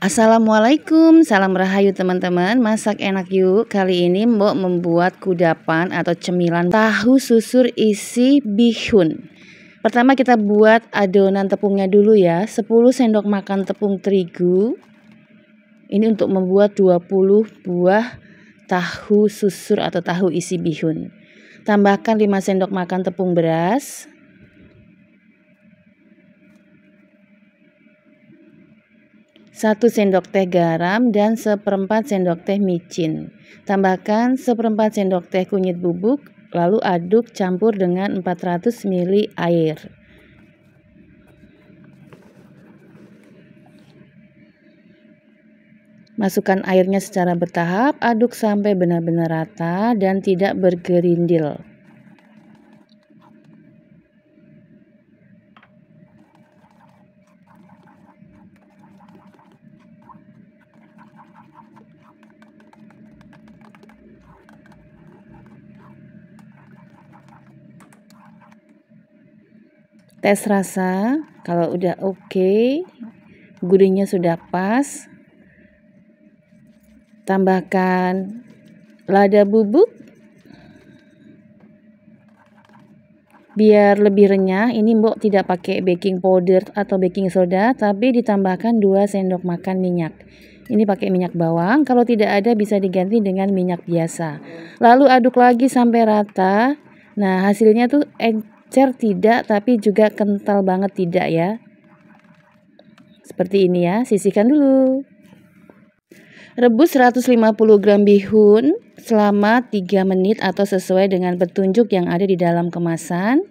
Assalamualaikum, salam rahayu teman-teman Masak enak yuk Kali ini Mbok membuat kudapan atau cemilan tahu susur isi bihun Pertama kita buat adonan tepungnya dulu ya 10 sendok makan tepung terigu Ini untuk membuat 20 buah tahu susur atau tahu isi bihun Tambahkan 5 sendok makan tepung beras 1 sendok teh garam dan seperempat sendok teh micin. Tambahkan seperempat sendok teh kunyit bubuk, lalu aduk campur dengan 400 ml air. Masukkan airnya secara bertahap, aduk sampai benar-benar rata dan tidak bergerindil. Tes rasa, kalau udah oke, okay, gurihnya sudah pas. Tambahkan lada bubuk biar lebih renyah ini mbok tidak pakai baking powder atau baking soda tapi ditambahkan 2 sendok makan minyak ini pakai minyak bawang kalau tidak ada bisa diganti dengan minyak biasa lalu aduk lagi sampai rata nah hasilnya tuh Cer tidak tapi juga kental banget tidak ya. Seperti ini ya, sisihkan dulu. Rebus 150 gram bihun selama 3 menit atau sesuai dengan petunjuk yang ada di dalam kemasan.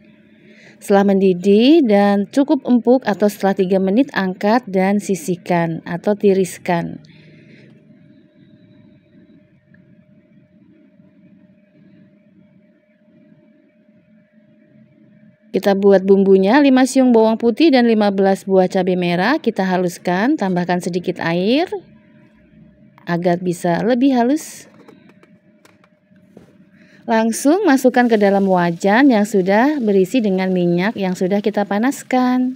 Setelah mendidih dan cukup empuk atau setelah 3 menit angkat dan sisihkan atau tiriskan. Kita buat bumbunya 5 siung bawang putih dan 15 buah cabai merah kita haluskan, tambahkan sedikit air agar bisa lebih halus. Langsung masukkan ke dalam wajan yang sudah berisi dengan minyak yang sudah kita panaskan.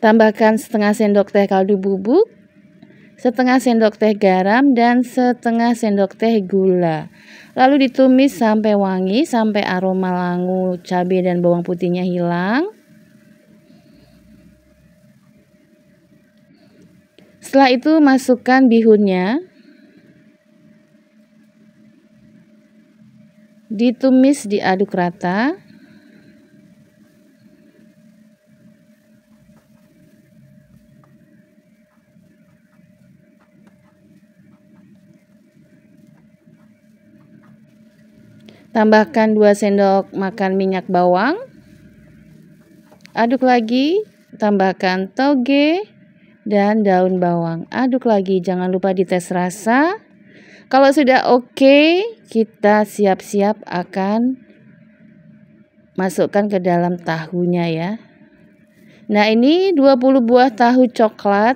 Tambahkan setengah sendok teh kaldu bubuk setengah sendok teh garam dan setengah sendok teh gula. Lalu ditumis sampai wangi, sampai aroma langu cabai dan bawang putihnya hilang. Setelah itu masukkan bihunnya. Ditumis diaduk rata. Tambahkan 2 sendok makan minyak bawang. Aduk lagi, tambahkan toge dan daun bawang. Aduk lagi, jangan lupa dites rasa. Kalau sudah oke, okay, kita siap-siap akan masukkan ke dalam tahunya ya. Nah, ini 20 buah tahu coklat.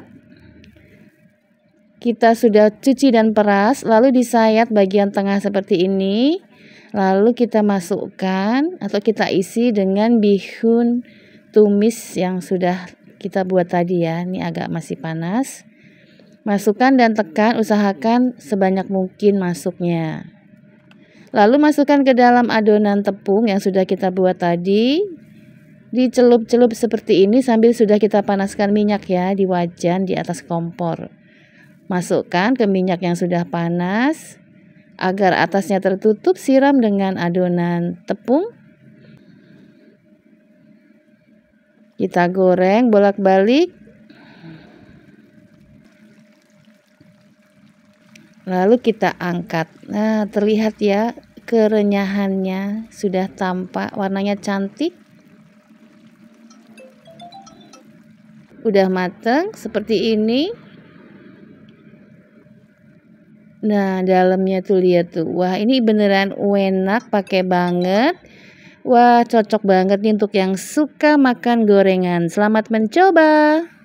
Kita sudah cuci dan peras, lalu disayat bagian tengah seperti ini. Lalu kita masukkan atau kita isi dengan bihun tumis yang sudah kita buat tadi ya. Ini agak masih panas. Masukkan dan tekan, usahakan sebanyak mungkin masuknya. Lalu masukkan ke dalam adonan tepung yang sudah kita buat tadi. Dicelup-celup seperti ini sambil sudah kita panaskan minyak ya di wajan di atas kompor. Masukkan ke minyak yang sudah panas agar atasnya tertutup siram dengan adonan tepung. Kita goreng bolak-balik. Lalu kita angkat. Nah, terlihat ya kerenyahannya sudah tampak, warnanya cantik. Udah mateng seperti ini. Nah, dalamnya tuh lihat tuh. Wah, ini beneran enak, pakai banget. Wah, cocok banget nih untuk yang suka makan gorengan. Selamat mencoba.